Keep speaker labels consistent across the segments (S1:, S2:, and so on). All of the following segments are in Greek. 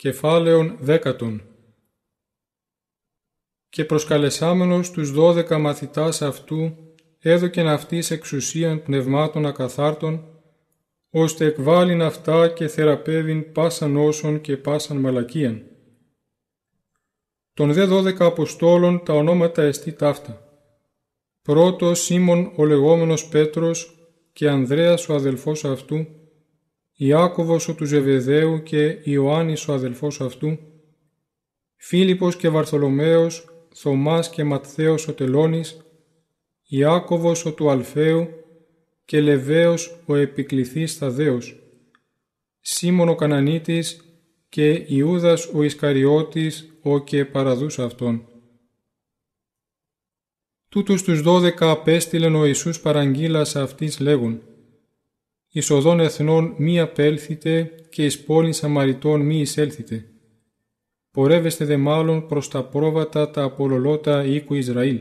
S1: κεφάλαιον δέκατον. Και προσκαλεσάμενος τους δώδεκα μαθητάς αυτού, έδωκεν αυτής εξουσίαν πνευμάτων ακαθάρτων, ώστε εκβάλλειν αυτά και θεραπεύειν πάσαν όσων και πάσαν μαλακίαν. Τον δε δώδεκα Αποστόλων τα ονόματα εστί ταύτα. Πρώτος Σίμων ο λεγόμενος Πέτρος και Ανδρέας ο αδελφός αυτού, Ιάκωβος ο του Ζεβεδαίου και Ιωάννης ο αδελφός αυτού, Φίλιππος και Βαρθολομαίος, Θωμάς και Ματθαίος ο Τελώνης, Ιάκωβος ο του Αλφαίου και Λεβαίος ο επικληθής Θαδέος, Σίμων ο Κανανίτης και Ιούδας ο Ισκαριώτης ο και παραδούς αυτόν. Τούτους τους δώδεκα απέστειλεν ο Ιησούς παραγγείλας αυτής λέγουν Ισοδών εθνών μη απέλθητε και εις πόλην Σαμαριτών μη εισέλθητε. Πορεύεστε δε μάλλον προς τα πρόβατα τα απολολότα οίκου Ισραήλ.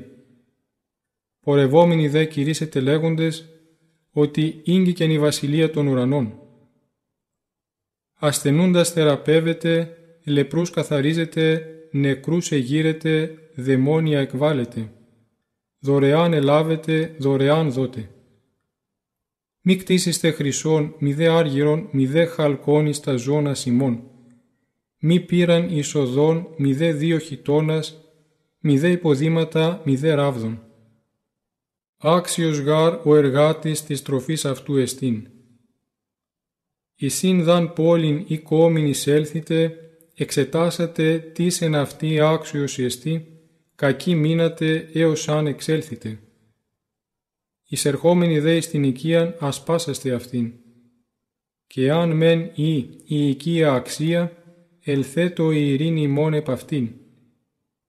S1: Πορευόμενοι δε κηρύσετε λέγοντες ότι ίγγικεν η βασιλεία των ουρανών. Ασθενούντας θεραπεύετε, λεπρούς καθαρίζετε, νεκρούς εγείρετε, δαιμόνια εκβάλλετε. Δωρεάν ελάβετε, δωρεάν δότε. Μη κτίσεστε χρυσών, μη δε άργυρον, μη δε εις τα ζώνα σημών. Μη πήραν εισοδών, μη δε δύο χιτώνας, μη δε υποδήματα, μη δε ράβδων. Άξιος γάρ ο εργάτης της τροφής αυτού εστίν. Ισήν δαν πόλην ή κόμην εισέλθητε, εξετάσατε τι εν αυτή άξιος εστί, κακή μείνατε έως αν εξέλθητε εισερχόμενοι δε στην οικία ασπάσαστε αυτήν. Και αν μεν ή η οικία αξία, ελθέτω η ειρήνη μόν επ' αυτήν.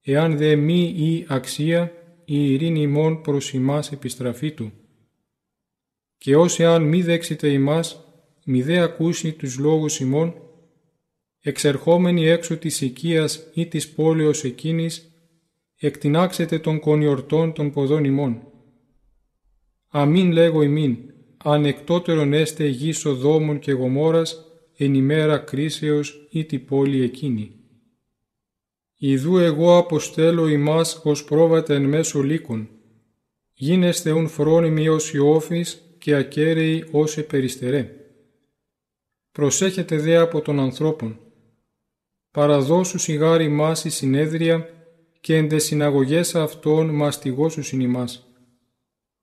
S1: Εάν δε μη ή αξία, η ειρήνη μόν προς ημάς επιστραφή του. Και ως αν μη δέξετε ημάς, μη δε ακούσει τους λόγους ημών, εξερχόμενοι έξω της οικίας ή της πόλεως εκείνης, εκτινάξετε των κονιορτών των ποδών ημών Αμήν λέγω ημίν, ανεκτότερον έστε γης Σοδόμων και Γομόρας, εν ημέρα κρίσεως ή την πόλη εκείνη. Ιδού εγώ αποστέλω ημάς ως πρόβατα εν μέσω λύκων. Γίνεστε ουν φρόνιμοι ως Ιώφης και ακέραιοι ως επεριστερέ. Προσέχετε δε από τον ανθρώπων. Παραδώσου σιγάρι μας η συνέδρια και εν τες συναγωγές αυτών μαστιγώσου συνημάς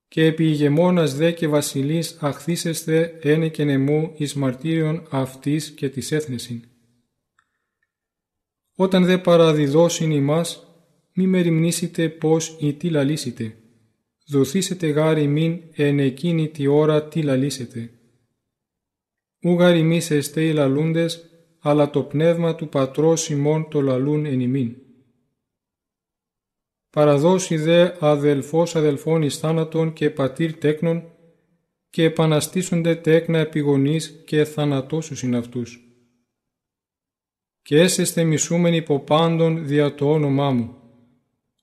S1: και επί ηγεμόνας δε και βασιλείς αχθήσεσθε ένε και νεμού εις μαρτύριον αυτής και της έθνεσιν. Όταν δε παραδιδώσιν ημάς, μη μεριμνήσετε πως ή τι λαλήσετε. Δοθήσετε γάρι μην εν εκείνη τη ώρα τι λαλήσετε. Ου γάρ οι λαλούντες, αλλά το πνεύμα του πατρός ημών το λαλούν εν ημίν παραδώσει δε αδελφός αδελφών εις θάνατον και πατήρ τέκνων και επαναστήσονται τέκνα επιγονείς και θανατώσους είναι αυτούς. Και έσεστε μισούμενοι υπό πάντων δια το όνομά μου,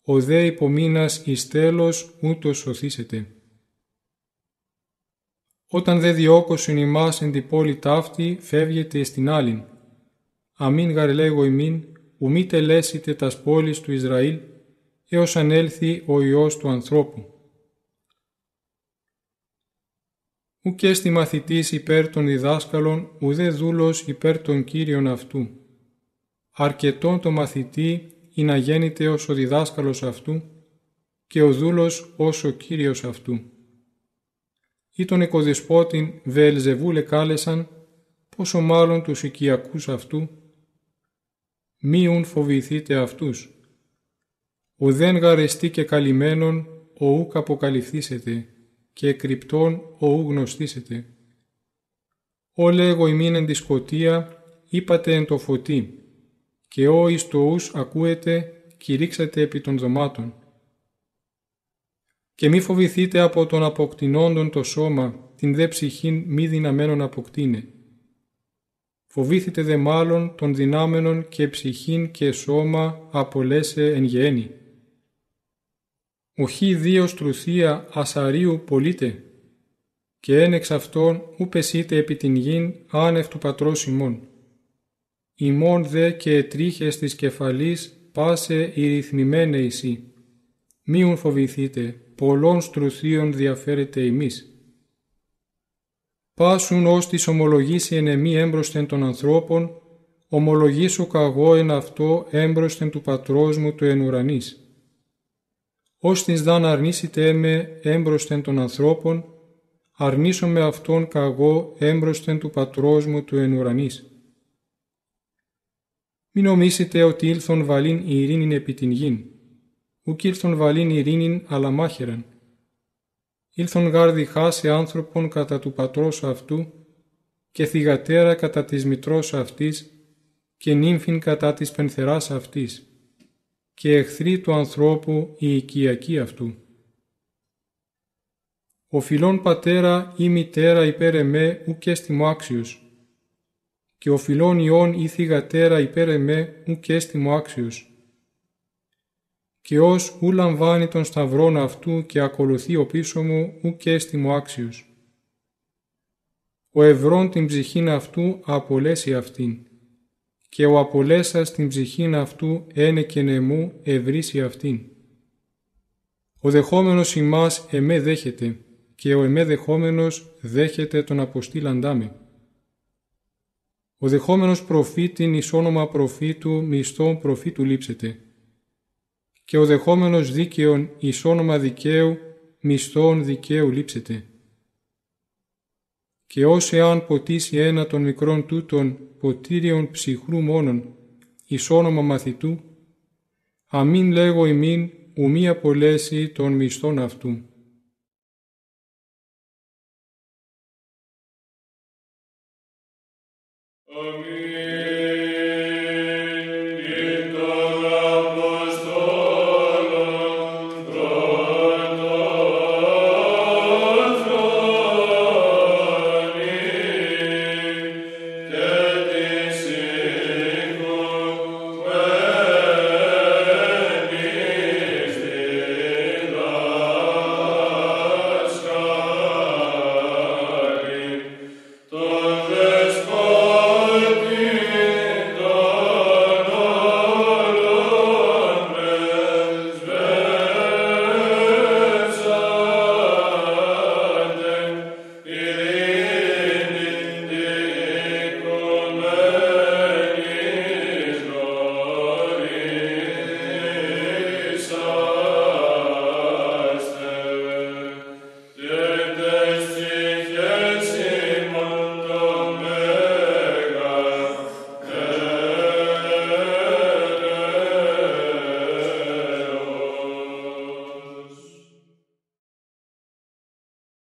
S1: ο δε υπομείνας εις τέλος ούτως σωθήσετε. Όταν δε διώκωσουν ημάς εν την πόλη ταύτη, φεύγετε στην άλλην. Αμήν γαρελέγω ημίν, ουμήτε μη τας πόλης του Ισραήλ, έως ανέλθει ο Υιός του ανθρώπου. Ουκ έστι μαθητής υπέρ των διδάσκαλων, ουδέ δούλος υπέρ των κύριων αυτού. Αρκετόν το μαθητή να αγέννητε ως ο διδάσκαλος αυτού και ο δούλος ως ο κύριος αυτού. Ή τον οικοδεσπότην Βελζεβούλε κάλεσαν, πόσο μάλλον τους οικιακούς αυτού, μίουν φοβηθείτε αυτούς ουδέν γαρεστή και καλυμμένον ούκ αποκαλυφθήσετε, και κρυπτών ού γνωστήσετε. Όλε εγώ ημίν εν τη σκοτία, είπατε εν το φωτί, και ο εις ους ακούετε, κηρύξατε επί των δωμάτων. Και μη φοβηθείτε από τον αποκτηνόντον το σώμα, την δε ψυχήν μη δυναμένον αποκτήνε. Φοβήθητε δε μάλλον των δυνάμενων και ψυχήν και σώμα απολέσε εν γέννη ουχή δύο στρουθία ασαρίου πολίτε, και εν εξ αυτών ούπεσίτε επί την γην άνευ του πατρός ημών. Ημών δε και τρίχες της κεφαλής πάσε ηρυθμημένε Μη Μίουν φοβηθείτε, πολλών στρουθίων διαφέρετε εμείς. Πάσουν ως της ομολογήσει εν εμή έμπροσθεν των ανθρώπων, ομολογήσω καγώ εν αυτό έμπροσθεν του πατρός μου του εν ουρανής Όστις δαν αρνήσετε με έμπροσθεν των ανθρώπων, αρνήσω με αυτόν καγώ έμπροσθεν του πατρός μου του εν Μην νομίσετε ότι ήλθον βαλήν η ειρήνην επί την γην, ουκ ήλθον βαλήν ειρήνην αλλά μάχεραν. Ήλθον γάρδι χάσε άνθρωπον κατά του πατρός αυτού και θυγατέρα κατά της μητρός αυτής και νύμφην κατά της πενθεράς αυτής και εχθροί του ανθρώπου η οικιακή αυτού. Ο φιλόν πατέρα ή μητέρα υπέρ εμέ ουκ έστιμο άξιος, και ο φιλόν ιών ή θυγατέρα υπέρ εμέ ουκ έστιμο άξιος. Και ως ου λαμβάνει τον σταυρόν αυτού και ακολουθεί ο πίσω μου ουκ έστιμο άξιος. Ο ευρών την ψυχήν αυτού απολέσει αυτήν και ο απολέσας την ψυχήν αυτού ένε και νεμού ευρύσει αυτήν. Ο δεχόμενος ημάς εμέ δέχεται, και ο εμέ δεχόμενος δέχεται τον αποστήλαντά με. Ο δεχόμενος προφήτην εις όνομα προφήτου μισθών προφήτου λείψεται, και ο δεχόμενος δίκαιον εις όνομα δικαίου μισθών δικαίου λείψεται και ως εάν ποτίσει ένα των μικρών τούτων ποτήριων ψυχρού μόνον, εις όνομα μαθητού, αμήν λέγω ημίν ουμή πολέση των μισθών αυτού.